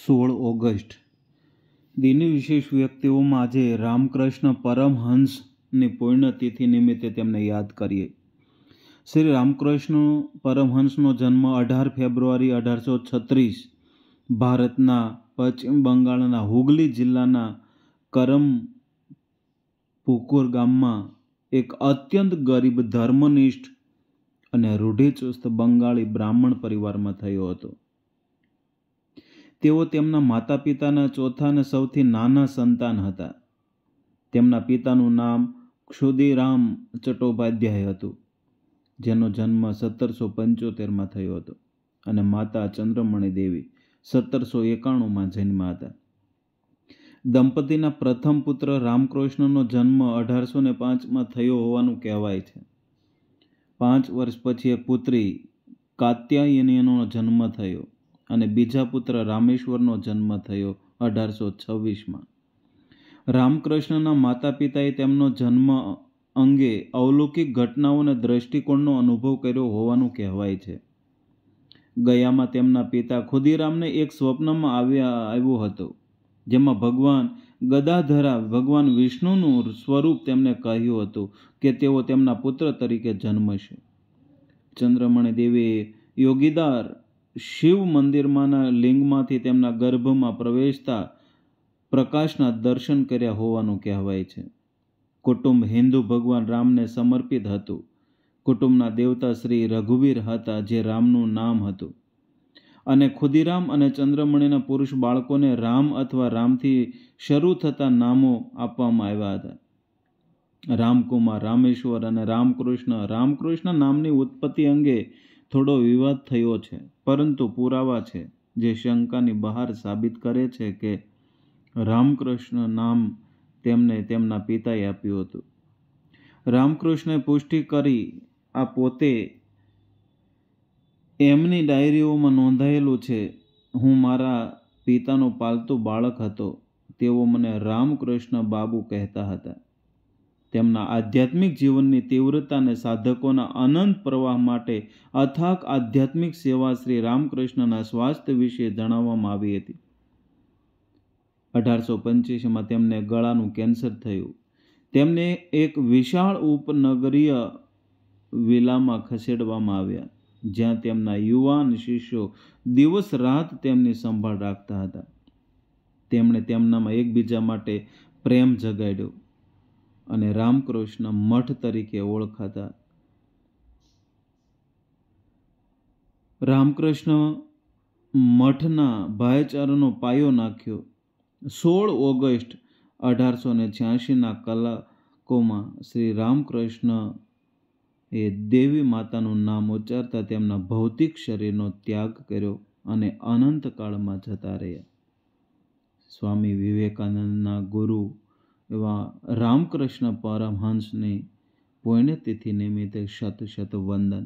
સોળ ઓગસ્ટ દિની વિશેષ વ્યક્તિઓમાં આજે રામકૃષ્ણ પરમહંસની પુણ્યતિથિ નિમિત્તે તેમને યાદ કરીએ શ્રી રામકૃષ્ણ પરમહંસનો જન્મ અઢાર ફેબ્રુઆરી અઢારસો છત્રીસ ભારતના પશ્ચિમ બંગાળના હુગલી જિલ્લાના કરમ પુકુર ગામમાં એક અત્યંત ગરીબ ધર્મનિષ્ઠ અને રૂઢિચુસ્ત બંગાળી બ્રાહ્મણ પરિવારમાં થયો હતો તેઓ તેમના માતા પિતાના ચોથા અને સૌથી નાના સંતાન હતા તેમના પિતાનું નામ ક્ષુદિરામ ચટ્ટોપાધ્યાય હતું જેનો જન્મ સત્તરસો પંચોતેરમાં થયો હતો અને માતા ચંદ્રમણી દેવી સત્તરસો એકાણુંમાં જન્મ્યા હતા દંપતીના પ્રથમ પુત્ર રામકૃષ્ણનો જન્મ અઢારસો ને પાંચમાં થયો હોવાનું કહેવાય છે પાંચ વર્ષ પછી એક પુત્રી કાત્યાયનીનો જન્મ થયો અને બીજા પુત્ર રામેશ્વરનો જન્મ થયો અઢારસો છવ્વીસમાં રામકૃષ્ણના માતા પિતાએ તેમનો જન્મ અંગે અવલૌકિક ઘટનાઓ અને દ્રષ્ટિકોણનો અનુભવ કર્યો હોવાનું કહેવાય છે ગયામાં તેમના પિતા ખુદીરામને એક સ્વપ્નમાં આવ્યા આવ્યું હતું જેમાં ભગવાન ગદાધરા ભગવાન વિષ્ણુનું સ્વરૂપ તેમને કહ્યું હતું કે તેઓ તેમના પુત્ર તરીકે જન્મશે ચંદ્રમણી દેવીએ યોગીદાર શિવ મંદિરમાંના લિંગમાંથી તેમના ગર્ભમાં પ્રવેશતા પ્રકાશના દર્શન કર્યા હોવાનું કહેવાય છે કુટુંબ હિન્દુ ભગવાન રામને સમર્પિત હતું કુટુંબના દેવતા શ્રી રઘુવીર હતા જે રામનું નામ હતું અને ખુદીરામ અને ચંદ્રમણીના પુરુષ બાળકોને રામ અથવા રામથી શરૂ થતા નામો આપવામાં આવ્યા હતા રામકુમાર રામેશ્વર અને રામકૃષ્ણ રામકૃષ્ણ નામની ઉત્પત્તિ અંગે થોડો વિવાદ થયો છે પરંતુ પુરાવા છે જે શંકાની બહાર સાબિત કરે છે કે રામકૃષ્ણ નામ તેમને તેમના પિતાએ આપ્યું હતું રામકૃષ્ણે પુષ્ટિ કરી આ પોતે એમની ડાયરીઓમાં નોંધાયેલું છે હું મારા પિતાનો પાલતુ બાળક હતો તેઓ મને રામકૃષ્ણ બાબુ કહેતા હતા તેમના આધ્યાત્મિક જીવનની તીવ્રતાને સાધકોના અનંત પ્રવાહ માટે અથાક આધ્યાત્મિક સેવા શ્રી રામકૃષ્ણના સ્વાસ્થ્ય વિશે જણાવવામાં આવી હતી અઢારસો પંચ્યાસીમાં તેમને ગળાનું કેન્સર થયું તેમને એક વિશાળ ઉપનગરીય વિલામાં ખસેડવામાં આવ્યા જ્યાં તેમના યુવાન શિષ્યો દિવસ રાત તેમની સંભાળ રાખતા હતા તેમણે તેમનામાં એકબીજા માટે પ્રેમ જગાડ્યો અને રામકૃષ્ણ મઠ તરીકે ઓળખાતા રામકૃષ્ણ મઠના ભાઈચારાનો પાયો નાખ્યો સોળ ઓગસ્ટ અઢારસો ને છ્યાસીના કલાકોમાં શ્રી રામકૃષ્ણ એ દેવી માતાનું નામ ઉચ્ચારતા તેમના ભૌતિક શરીરનો ત્યાગ કર્યો અને અનંતકાળમાં જતા રહ્યા સ્વામી વિવેકાનંદના ગુરુ એવા રામકૃષ્ણ પરમહંસને પુણ્યતિથિ નિમિત્તે શત શત વંદન